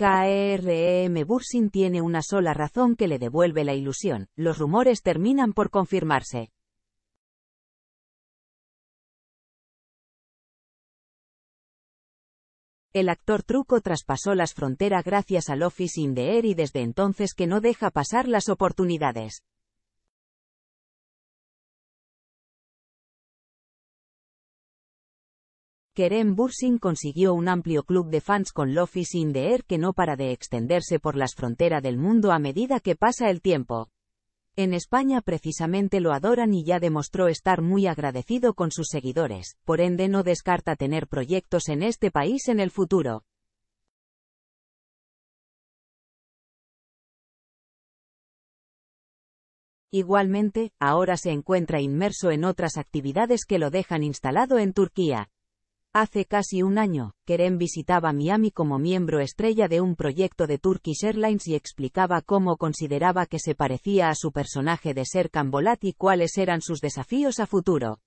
KRM e e Bursin tiene una sola razón que le devuelve la ilusión, los rumores terminan por confirmarse. El actor truco traspasó las fronteras gracias al Office in the Air y desde entonces que no deja pasar las oportunidades. Kerem Bursin consiguió un amplio club de fans con Lofi sin deer que no para de extenderse por las fronteras del mundo a medida que pasa el tiempo. En España precisamente lo adoran y ya demostró estar muy agradecido con sus seguidores, por ende no descarta tener proyectos en este país en el futuro. Igualmente, ahora se encuentra inmerso en otras actividades que lo dejan instalado en Turquía. Hace casi un año, Kerem visitaba Miami como miembro estrella de un proyecto de Turkish Airlines y explicaba cómo consideraba que se parecía a su personaje de Serkan Bolat y cuáles eran sus desafíos a futuro.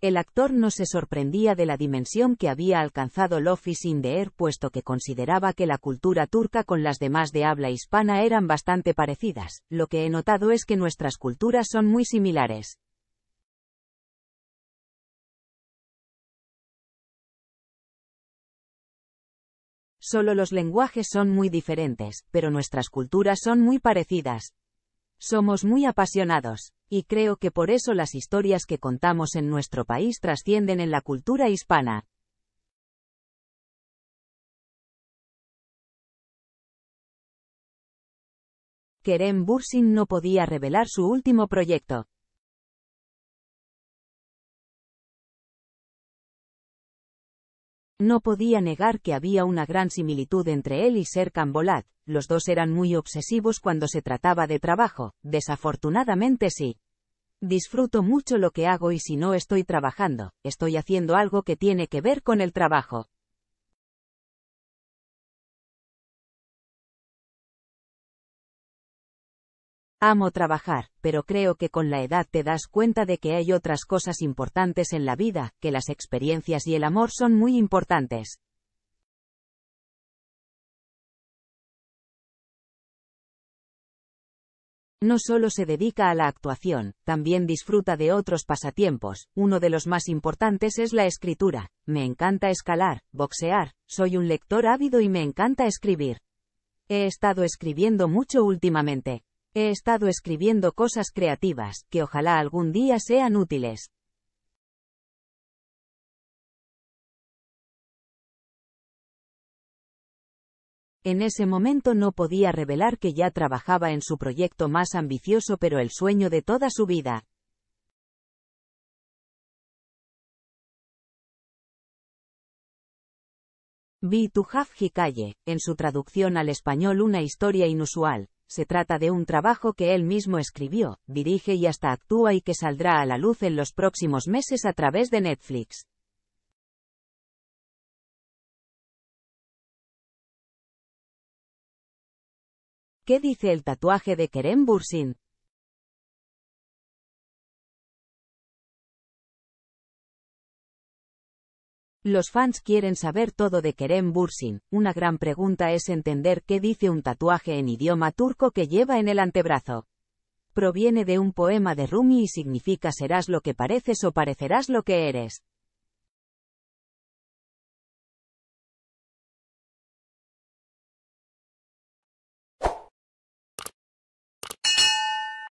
El actor no se sorprendía de la dimensión que había alcanzado Lofi sin in puesto que consideraba que la cultura turca con las demás de habla hispana eran bastante parecidas. Lo que he notado es que nuestras culturas son muy similares. Solo los lenguajes son muy diferentes, pero nuestras culturas son muy parecidas. Somos muy apasionados, y creo que por eso las historias que contamos en nuestro país trascienden en la cultura hispana. Kerem Bursin no podía revelar su último proyecto, No podía negar que había una gran similitud entre él y Ser Cambolat, los dos eran muy obsesivos cuando se trataba de trabajo, desafortunadamente sí. Disfruto mucho lo que hago y si no estoy trabajando, estoy haciendo algo que tiene que ver con el trabajo. Amo trabajar, pero creo que con la edad te das cuenta de que hay otras cosas importantes en la vida, que las experiencias y el amor son muy importantes. No solo se dedica a la actuación, también disfruta de otros pasatiempos, uno de los más importantes es la escritura, me encanta escalar, boxear, soy un lector ávido y me encanta escribir. He estado escribiendo mucho últimamente. He estado escribiendo cosas creativas, que ojalá algún día sean útiles. En ese momento no podía revelar que ya trabajaba en su proyecto más ambicioso pero el sueño de toda su vida. Vi Tu Hafji calle, en su traducción al español una historia inusual, se trata de un trabajo que él mismo escribió, dirige y hasta actúa y que saldrá a la luz en los próximos meses a través de Netflix. ¿Qué dice el tatuaje de Kerem Bursin? Los fans quieren saber todo de Kerem Bursin. Una gran pregunta es entender qué dice un tatuaje en idioma turco que lleva en el antebrazo. Proviene de un poema de Rumi y significa serás lo que pareces o parecerás lo que eres.